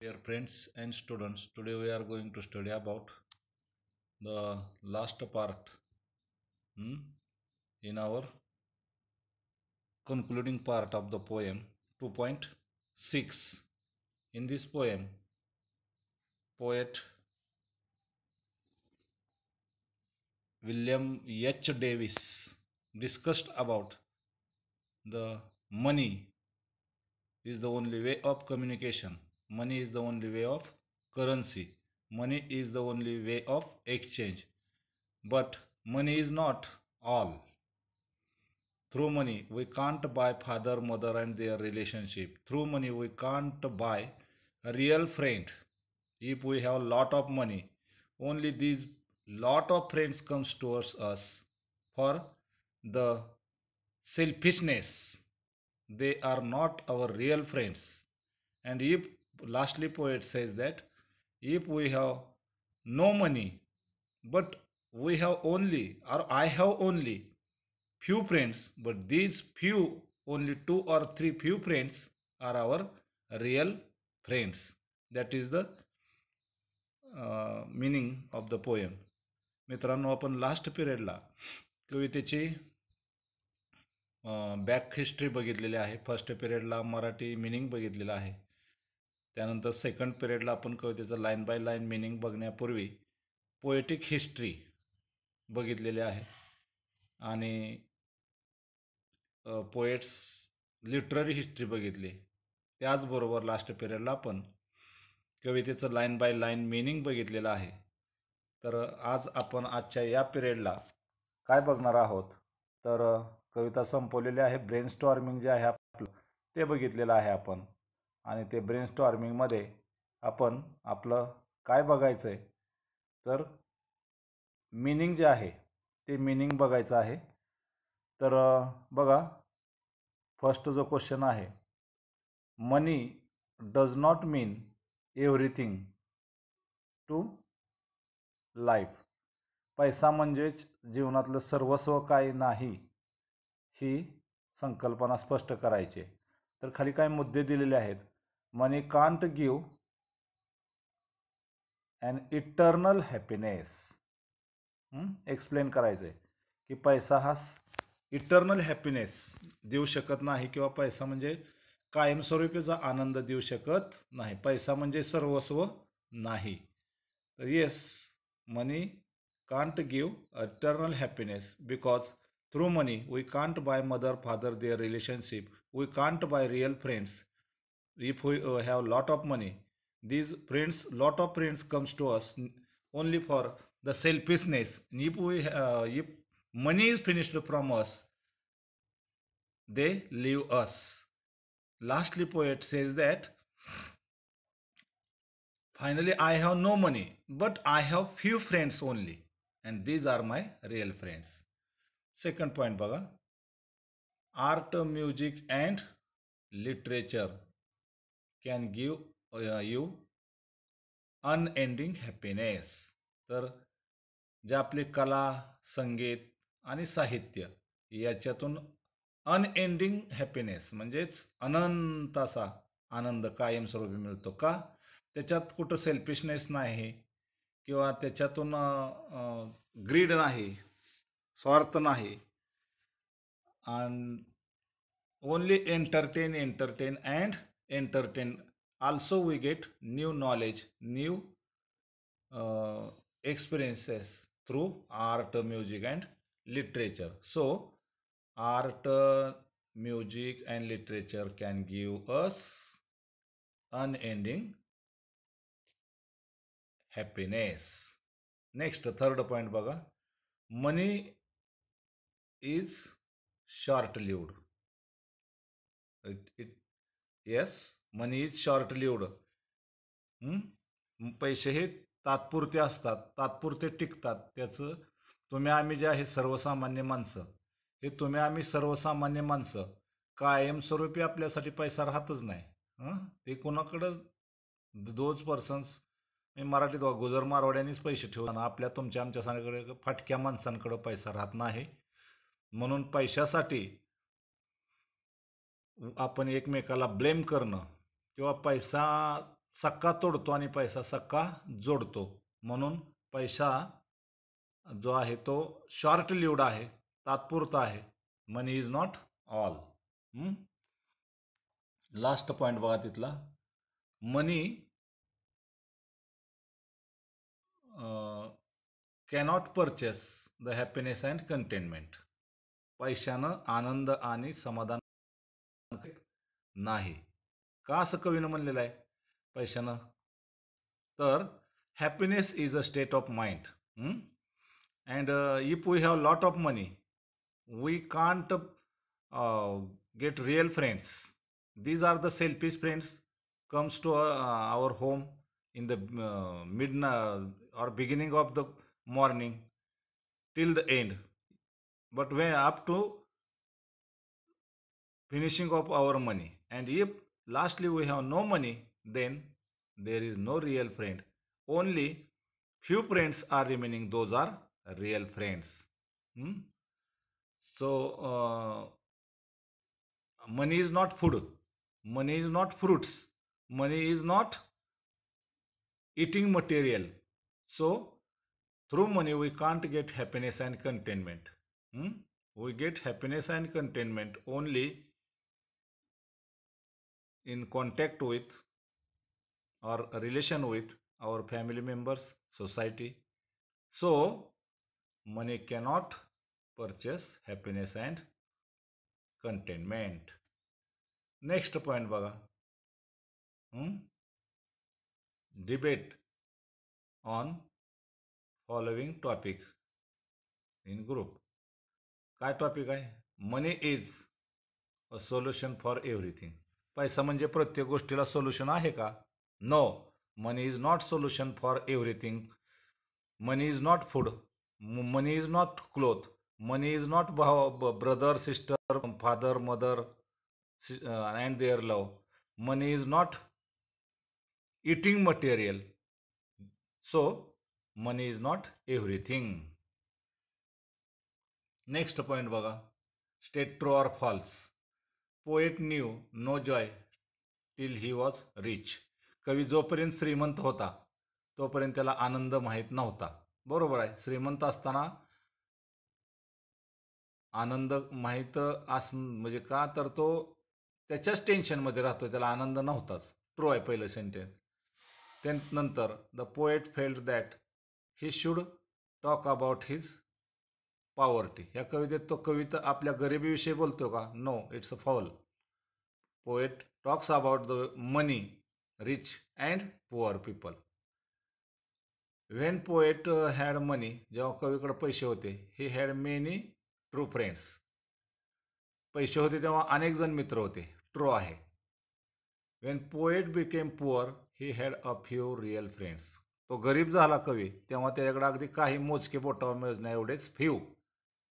Dear friends and students, today we are going to study about the last part hmm, in our concluding part of the poem 2.6. In this poem, poet William H. Davis discussed about the money is the only way of communication money is the only way of currency money is the only way of exchange but money is not all through money we can't buy father mother and their relationship through money we can't buy a real friend if we have lot of money only these lot of friends comes towards us for the selfishness they are not our real friends and if lastly poet says that if we have no money but we have only or i have only few friends but these few only two or three few friends are our real friends that is the uh, meaning the poem. Poem मित्रांनो आपण last पिरियडला कवितेची back history बघितलेली आहे first पिरियडला Marathi meaning बघितलेलं आहे त्यानंतर second पिरियडला आपण कवितेचं लाईन बाय लाईन मिनिंग बघण्यापूर्वी पोएटिक हिस्ट्री बघितलेली आहे आणि पोएट्स लिटररी हिस्ट्री बघितली त्याचबरोबर लास्ट पिरियडला आपण कवितेचं लाईन बाय लाईन मिनिंग बघितलेलं आहे तर आज आपण आजच्या या पिरियडला काय बघणार आहोत तर कविता संपवलेली आहे ब्रेन स्टॉर्मिंग जे आहे आपलं ते बघितलेलं आहे आपण आणि ते स्टॉर्मिंगमध्ये आपण आपलं काय बघायचं आहे तर मिनिंग जे आहे ते मिनिंग बघायचं आहे तर बघा फर्स्ट जो क्वेश्चन आहे money does not mean everything to life पैसा म्हणजेच जीवनातलं सर्वस्व काही नाही ही संकल्पना स्पष्ट करायची तर खाली काय मुद्दे दिलेले आहेत money can't give an eternal happiness explain करायचं आहे की पैसा हा इटर्नल हॅपीनेस देऊ शकत नाही किंवा पैसा म्हणजे कायमस्वरूपीचा आनंद देऊ शकत नाही पैसा म्हणजे सर्वस्व नाही तर yes money can't give eternal happiness because through money we can't buy mother father their relationship we can't buy real friends if we uh, have lot of money these prints lot of prints comes to us only for the selfishness if we uh, if money is finished from us they leave us lastly poet says that finally i have no money but i have few friends only and these are my real friends second point baga art music and literature can give you unending happiness तर जे आपले कला संगीत आणि साहित्य याच्यातून unending happiness म्हणजेच अनंत असा आनंद कायमस्वरूपी मिळतो का त्याच्यात कुठं सेल्फिशनेस नाही किंवा त्याच्यातून ग्रीड नाही स्वार्थ नाही and only entertain entertain and entertain also we get new knowledge new uh, experiences through art music and literature so art music and literature can give us unending happiness next third point Baga, money is short lived it, it yes money is short lived पैसे हे तात्पुरते असतात तात्पुरते टिकतात त्याचं तुम्ही आम्ही जे आहे सर्वसामान्य माणसं हे तुम्ही आम्ही सर्वसामान्य माणसं कायमस्वरूपी आपल्यासाठी पैसा राहतच नाही ते कोणाकडं दोज पर्सन्स मी मराठीत गुजर मारवाड्यांनीच पैसे ठेवताना आपल्या तुमच्या आमच्या सांगकडे फाटक्या माणसांकडं पैसा राहत नाही म्हणून पैशासाठी आपण एकमेकाला ब्लेम करणं किंवा पैसा सक्का तोडतो आणि पैसा सक्का जोडतो म्हणून पैसा जो आहे तो शॉर्ट लिवड आहे तात्पुरता आहे money is not all last point बघा तिथला money cannot purchase the happiness and contentment पैशानं आनंद आणि समाधान नाही का असं कवीनं म्हणलेलं आहे पैशानं तर happiness is a state of mind and if we have lot of money we can't get real friends these are the selfish friends comes to our home in the mid ना beginning beginning the morning morning the the but way way to finishing finishing of money money And if lastly we have no money, then there is no real friend. Only few friends are remaining. Those are real friends. Hmm? So uh, money is not food. Money is not fruits. Money is not eating material. So through money we can't get happiness and contentment. Hmm? We get happiness and contentment only in contact with or relation with our family members, society. So, money cannot purchase happiness and contentment. Next point बघा hmm? Debate on following topic in group. काय topic आहे money is a solution for everything पैसा म्हणजे प्रत्येक गोष्टीला solution आहे का no money is not solution for everything money is not food money is not cloth money is not भाव brother sister father mother and their love money is not eating material so money is not everything next point बघा state true or false poet knew no joy till he was rich कवी जोपर्यंत श्रीमंत होता तोपर्यंत त्याला आनंद माहीत नव्हता बरोबर आहे श्रीमंत असताना आनंद माहीत अस म्हणजे का तर तो त्याच्याच टेन्शनमध्ये राहतो त्याला आनंद नव्हताच ट्रू आहे पहिलं सेंटेन्स त्यानंतर the poet felt that he should talk about his poverty ह्या कवितेत तो कविता आपल्या गरिबीविषयी बोलतो का no it's a false poet talks about the money rich and poor people when poet had money जेव्हा कवीकडे पैसे होते he had many true friends पैसे होते तेव्हा अनेक जण मित्र होते ट्रू आहे when poet became poor he had a few real friends तो गरीब झाला कवी तेव्हा त्याच्याकडे अगदी काही मोजके बोटावर नाही एवढेच फ्यू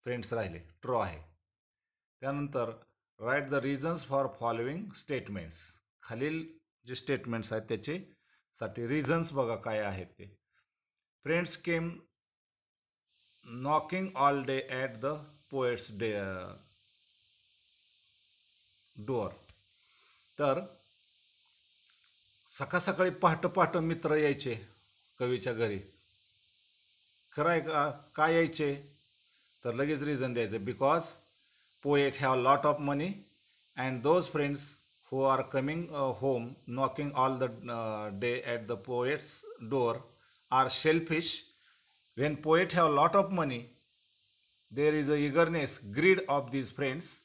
फ्रेंड्स राहिले ट्रू आहे त्यानंतर write the reasons for following statements खालील जे स्टेटमेंट्स आहेत त्याचे साठी रिझन्स बघा काय आहेत ते friends came knocking all day at the poet's day door तर सकाळ सकाळी पहाटं पहाटं मित्र यायचे कवीच्या घरी खरं आहे का काय यायचे The luggage reason is because poet have a lot of money and those friends who are coming uh, home knocking all the uh, day at the poet's door are selfish. When poet have a lot of money, there is a eagerness, greed of these friends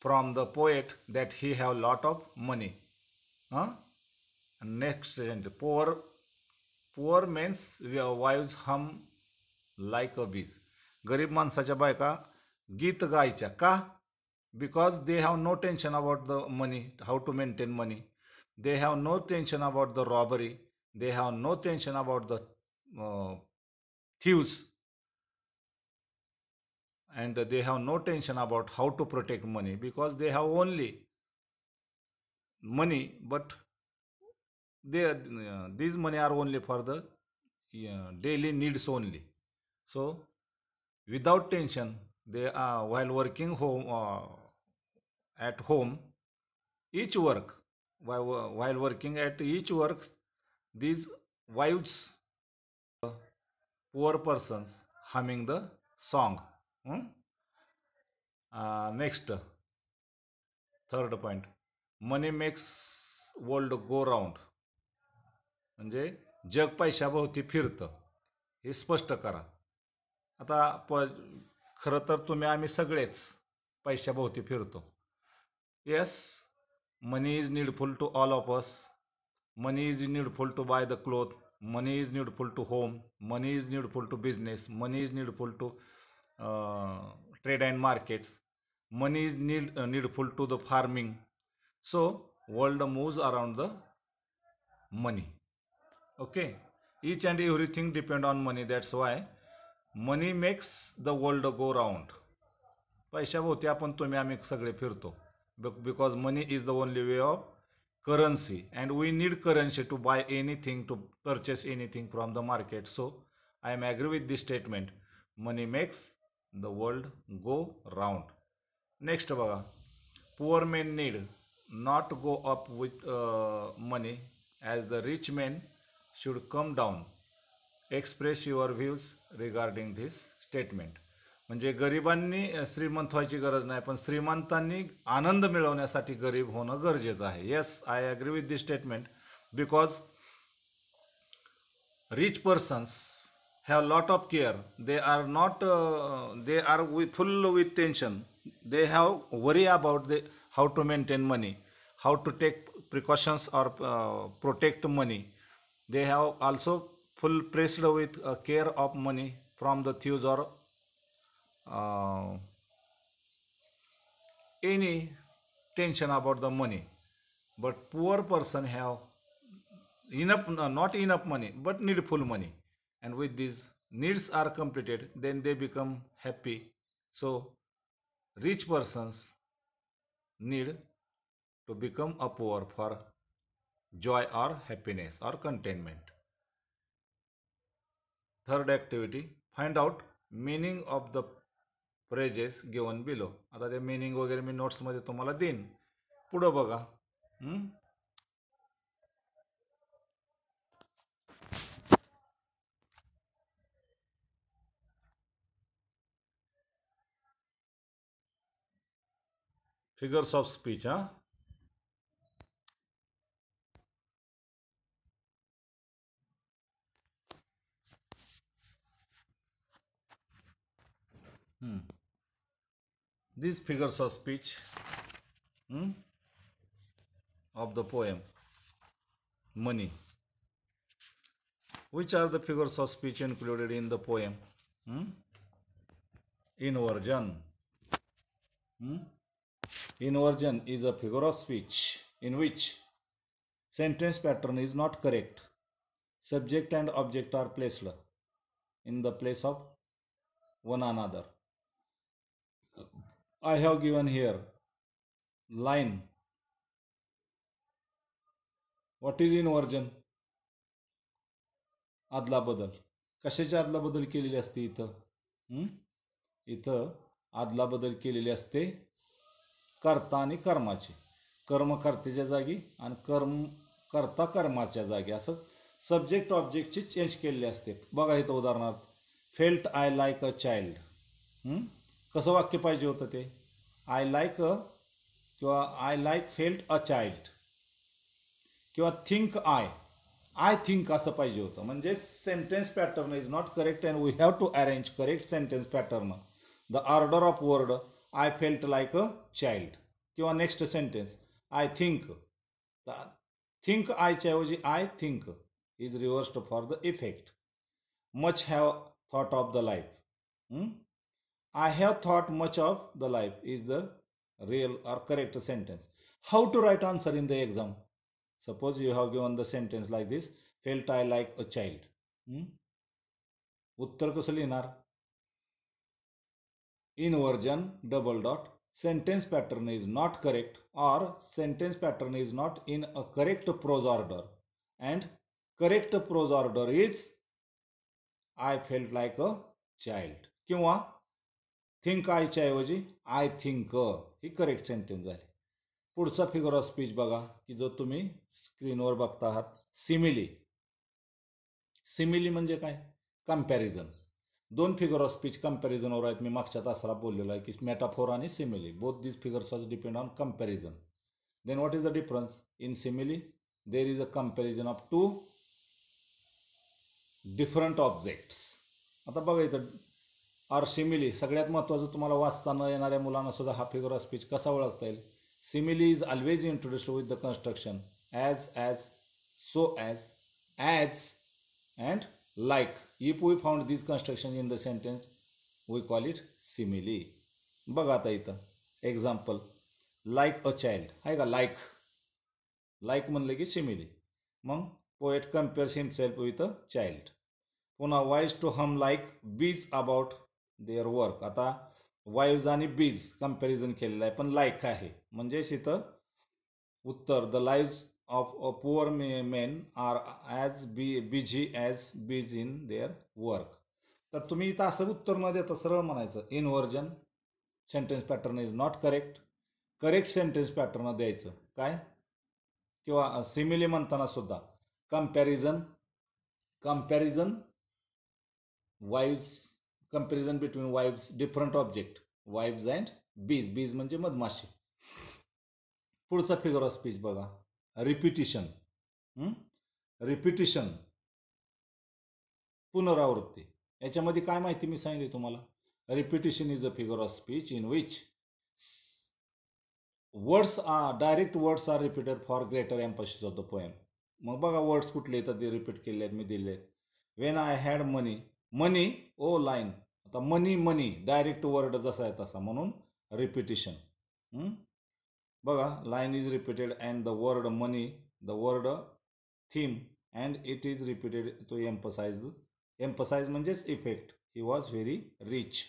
from the poet that he have a lot of money. Huh? Next, poor, poor men's wives hum like a bee. गरीब माणसाच्या बायका गीत गायच्या का because they have no tension about the money how to maintain money they have no tension about the robbery they have no tension about the thieves and they have no tension about how to protect money because they have only money but they these money are only for the daily needs only so without tension they uh, while working home uh, at home each work while, while working at each work these wives uh, poor persons humming the song hmm? uh, next third point money makes world go round. म्हणजे जग पैशाभोवती फिरतं हे स्पष्ट करा आता प खरं तर तुम्ही आम्ही सगळेच पैशाभोवती फिरतो yes money is needful to all of us money is needful to buy the cloth money is needful to home money is needful to business money is needful to trade and markets money is need needful to the farming so world moves around the money okay each and everything depend on money that's why money makes the world go round पैशाभोवती आपण तुम्ही आम्ही सगळे फिरतो because money is the only way of currency and we need currency to buy anything to purchase anything from the market so i am agree with this statement money makes the world go round next poor men need not go up with uh, money as the rich men should come down express your views regarding this statement म्हणजे गरिबांनी श्रीमंत व्हायची गरज नाही पण श्रीमंतांनी आनंद मिळवण्यासाठी गरीब होणं गरजेचं आहे yes I agree with this statement because rich persons have lot of care they are not uh, they are full with tension they have worry about how to maintain money how to take precautions or uh, protect money they have also full pressed with uh, care of money from the thieves or uh, any tension about the money but poor person have enough uh, not enough money but needful money and with these needs are completed then they become happy so rich persons need to become a poor for joy or happiness or contentment third activity find out meaning of the phrases given below आता ते meaning वगैरे मी नोट्समध्ये तुम्हाला देईन पुढं बघा figures of speech हां Hmm. These figures of speech hmm, of the poem Money. Which are the figures of speech included in the poem? Hmm? Inversion. Hmm? Inversion is a figure of speech in which sentence pattern is not correct. Subject and object are placed in the place of one another. Have have here line line. Is inversion आदला बदल कशाची आदला बदल केलेली असते इथं इथं आदला बदल केलेली असते कर्ता आणि कर्माची कर्मकर्त्याच्या जागी आणि कर्म कर्ता कर्माच्या जागी असं सब्जेक्ट ऑब्जेक्टची चेंज केलेली असते बघा इथं उदाहरणार्थ felt I like a child कसं वाक्य पाहिजे होतं ते आय लाईक अ किंवा I like felt a child किंवा थिंक आय आय थिंक असं पाहिजे होतं म्हणजेच sentence pattern is not correct and we have to arrange correct sentence pattern the order of word I felt like a child किंवा next sentence I think think आयच्या ऐवजी I think is reversed for the effect much have thought of the life I have thought much of the life is the real or correct sentence. How to write answer in the exam? Suppose you have given the sentence like this, felt I like a child. Hmm? उत्तर double dot, sentence pattern is not correct or sentence pattern is not in a correct prose order and correct prose order is I felt like a child किंवा think आयच्या ऐवजी I think ही correct sentence झाली पुढचा figure of speech बघा की जो तुम्ही स्क्रीनवर बघता आहात सिमिली सिमिली म्हणजे काय कम्पॅरिझन दोन फिगर ऑफ स्पीच कम्पॅरिझनवर आहेत मी मागच्या तासाला बोललेलो आहे की मेटाफोर आणि सिमिली बोथ दीज फिगर्स आज depend on comparison then what is the difference in simile there is a comparison of two different objects आता बघा इथं और सिमिली सगळ्यात महत्त्वाचं तुम्हाला वाचताना येणाऱ्या मुलांना सुद्धा हा फिगर ऑफ स्पीच कसा ओळखता येईल simile is always introduced with the construction as as so as as and like if we found this construction in the sentence we call it simile बघा आता इथं एक्झाम्पल लाईक अ चाइल्ड आहे का like like म्हणलं की simile मग poet compares himself with a child पुन्हा wives to hum like bees about their work आता वाईव्ज आणि बीज कंपॅरिझन केलेलं आहे पण लाईक आहे म्हणजेच इथं उत्तर the lives of a poor may men are as be busy as bees in their work तर तुम्ही इथं असं उत्तर न देता सरळ म्हणायचं in inversion sentence pattern is not correct correct sentence pattern द्यायचं काय किंवा सिमिली म्हणताना सुद्धा comparison comparison wives comparison between wives different object wives and bees bees म्हणजे मधमाशी पुढचा फिगर ऑफ स्पीच बघा रिपिटिशन रिपिटिशन पुनरावृत्ती याच्यामध्ये काय माहिती मी सांगितली तुम्हाला repetition is a figure of speech in which words are direct words are repeated for greater emphasis of the poem मग बघा वर्ड्स कुठले येतात ते रिपीट केले आहेत मी दिले आहेत when I had money money O line आता मनी मनी डायरेक्ट वर्ड जसा आहे तसा म्हणून रिपिटेशन बघा line is repeated and the word money the word theme and it is repeated to emphasise emphasise म्हणजेच effect he was very rich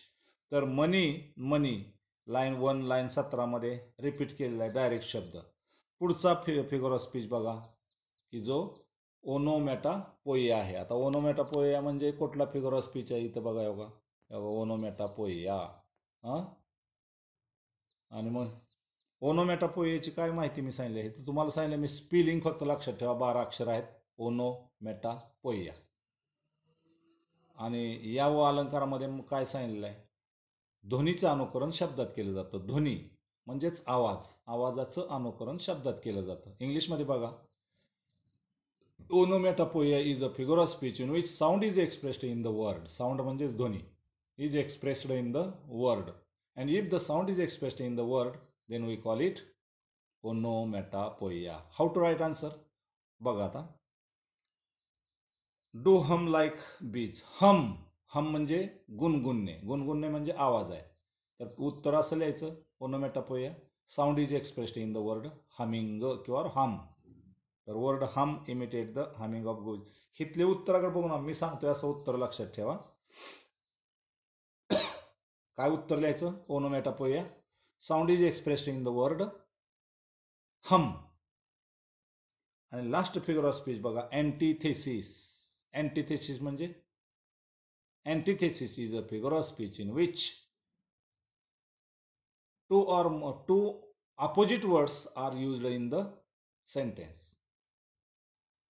तर money money line one line सतरामध्ये repeat केलेला आहे डायरेक्ट शब्द पुढचा फि फिगर ऑफ स्पीच बघा की जो ओनोमॅटा पोया आहे आता ओनोमॅटा पोया म्हणजे कुठला फिगर ऑफ स्पीच आहे इथं बघा योगा ओनोमेटा पोया हां आणि मग ओनोमेटा पोहेची काय माहिती मी सांगितली आहे तर तुम्हाला सांगितलं मी स्पेलिंग फक्त लक्षात ठेवा बारा अक्षर आहेत ओनोमेटा पोया आणि या व अलंकारामध्ये काय सांगितलं आहे ध्वनीचं अनुकरण शब्दात केलं जातं ध्वनी म्हणजेच आवाज आवाजाचं अनुकरण शब्दात केलं जातं इंग्लिशमध्ये बघा onomatopoeia is a figure of speech in which sound is expressed in the word sound म्हणजेच ध्वनी is expressed in the word. And if the sound is expressed in the word, then we call it onomatopoeia. How to write answer? Bagata. Do hum like bees hum hum म्हणजे गुणगुणणे गुणगुणणे म्हणजे आवाज आहे तर उत्तर असं लिहायचं onomatopoeia sound is expressed in the word humming किंवा हम तर word hum imitate the humming of goes हिथले उत्तराकडे बघून मी सांगतोय असं उत्तर लक्षात ठेवा काय उत्तर लिहायचं onomatopoeia sound is expressed in the word hum आणि लास्ट फिगर ऑफ स्पीच बघा अँटीथेसिस अँटीथेसिस म्हणजे antithesis is a figure of speech in which two or two opposite words are use in the sentence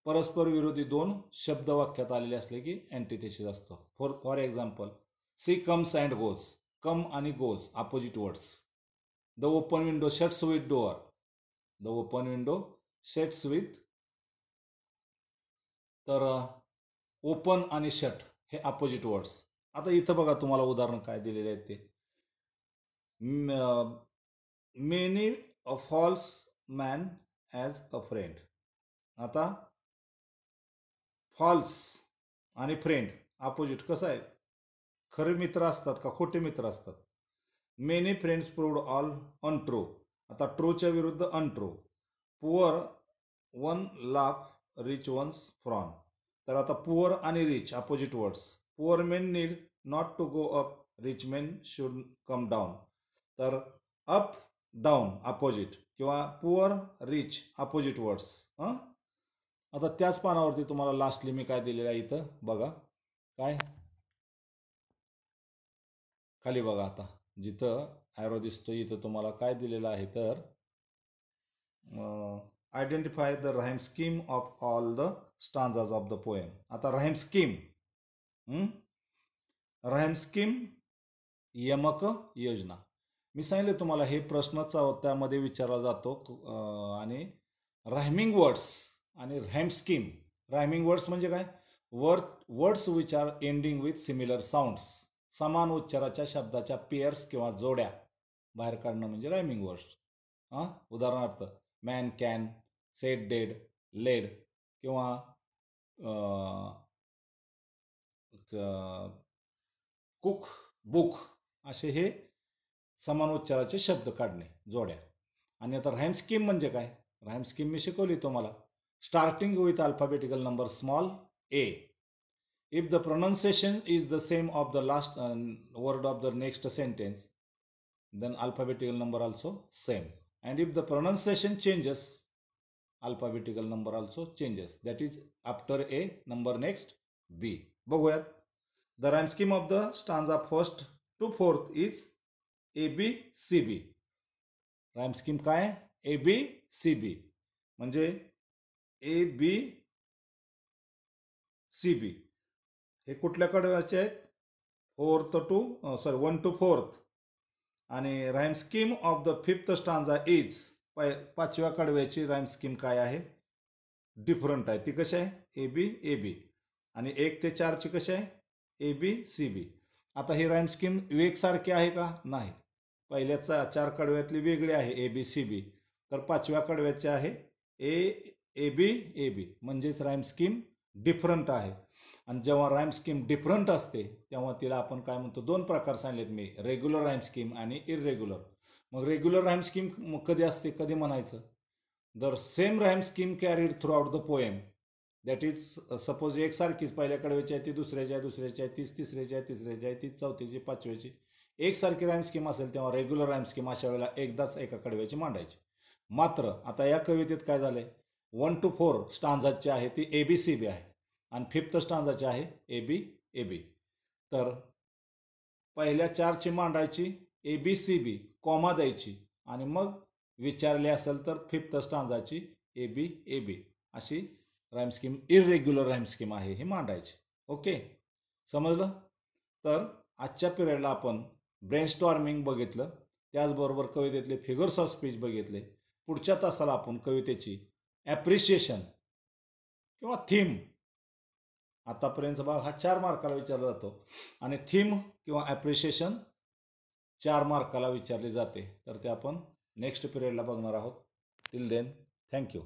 परस्पर विरोधी दोन शब्द वाक्यात आलेले असले की अँटीथेसिस असतो for for example she comes and goes come आणि goes opposite words the open window shuts with door the open window shuts with तर ओपन आणि शट हे अपोजिट वर्ड्स आता इथं बघा तुम्हाला उदाहरण काय दिलेले आहेत ते many a false man as a friend आता फॉल्स आणि फ्रेंड अपोजिट कसं आहे खरे मित्र असतात का खोटे मित्र असतात many friends proved all untrue आता ट्रूच्या विरुद्ध untrue poor one laugh rich once frown तर आता पुअर आणि rich opposite words poor men need not to go up rich men should come down तर अप डाऊन अपोजिट किंवा poor rich opposite words हां आता त्याच पानावरती तुम्हाला लास्टली मी काय दिलेलं आहे इथं बघा खाली बघा आता जिथं ॲरो दिसतो इथं तुम्हाला काय दिलेलं आहे तर identify the rhyme scheme of all the stanzas of the poem आता राहीम स्कीम राहीम स्कीम यमक योजना मी सांगितले तुम्हाला हे प्रश्नचा त्यामध्ये विचारला जातो आणि राहिमिंग वर्ड्स आणि रॅम स्कीम रायमिंग वर्ड्स म्हणजे काय word words which are ending with similar sounds समान उच्चाराच्या शब्दाच्या पेअर्स किंवा जोड्या बाहेर काढणं म्हणजे रायमिंग वर्ड्स हां उदाहरणार्थ man can set dead led किंवा कुक बुक असे हे समान उच्चाराचे शब्द काढणे जोड्या आणि आता रॅम स्कीम म्हणजे काय रॅम स्कीम मी शिकवली तुम्हाला starting with alphabetical number small A if the pronunciation is the same of the last uh, word of the next sentence then alphabetical number also same and if the pronunciation changes alphabetical number also changes that is after a number next b the rhyme scheme of the stanza first to fourth is a b c b rhyme scheme ka hai a b c b manje a b c b हे कुठल्या कडव्याचे आहेत fourth two sorry one two fourth आणि rhyme scheme of the fifth stanza is पाय पाचव्या कडव्याची rhyme scheme काय आहे different आहे ती कशी आहे ए बी ए बी आणि एक ते चारची कशी आहे ए बी सी बी आता ही राईम स्कीम वेगसारखी आहे का नाही पहिल्याचा चार कडव्यातली वेगळी आहे ए बी सी बी तर पाचव्या कडव्याची आहे ए ए बी ए बी म्हणजेच राईम स्कीम डिफरंट आहे आणि जेव्हा रॅम स्कीम डिफरंट असते तेव्हा तिला आपण काय म्हणतो दोन प्रकार सांगलेत मी रेग्युलर रॅम स्कीम आणि इरेग्युलर मग रेग्युलर रॅम स्कीम कधी असते कधी म्हणायचं दर same rhyme scheme carried throughout the poem that is suppose एकसारखीच पहिल्या कडव्याची आहे ती दुसऱ्याची आहे दुसऱ्याची आहे तीच तिसऱ्याची आहे तिसऱ्याची आहे तीच चौथीची पाचव्याची एकसारखी राईम स्कीम असेल तेव्हा रेग्युलर रॅम स्कीम अशा वेळेला एकदाच एका कडव्याची मांडायची मात्र आता या कवितेत काय झालं आहे वन टू फोर स्टान्झाची आहे ती ए बी सी बी आहे आणि फिफ्थ स्टान्झाची आहे ए बी ए बी तर पहिल्या चारची मांडायची A B C B comma द्यायची आणि मग विचारली असेल तर fifth स्टान्झाची A B A B अशी rhyme scheme irregular rhyme scheme आहे हे मांडायची ओके समजलं तर आजच्या पिरियडला आपण ब्रेन स्टॉर्मिंग बघितलं त्याचबरोबर कवितेतले फिगर्स ऑफ स्पीच बघितले पुढच्या तासाला आपण कवितेची ॲप्रिशिएशन किंवा थीम आतापर्यंतचा भाग हा चार मार्काला विचारला जातो आणि थीम किंवा ॲप्रिशिएशन चार मार्काला विचारले जाते तर ते आपण नेक्स्ट पिरियडला बघणार आहोत टिल देन थँक्यू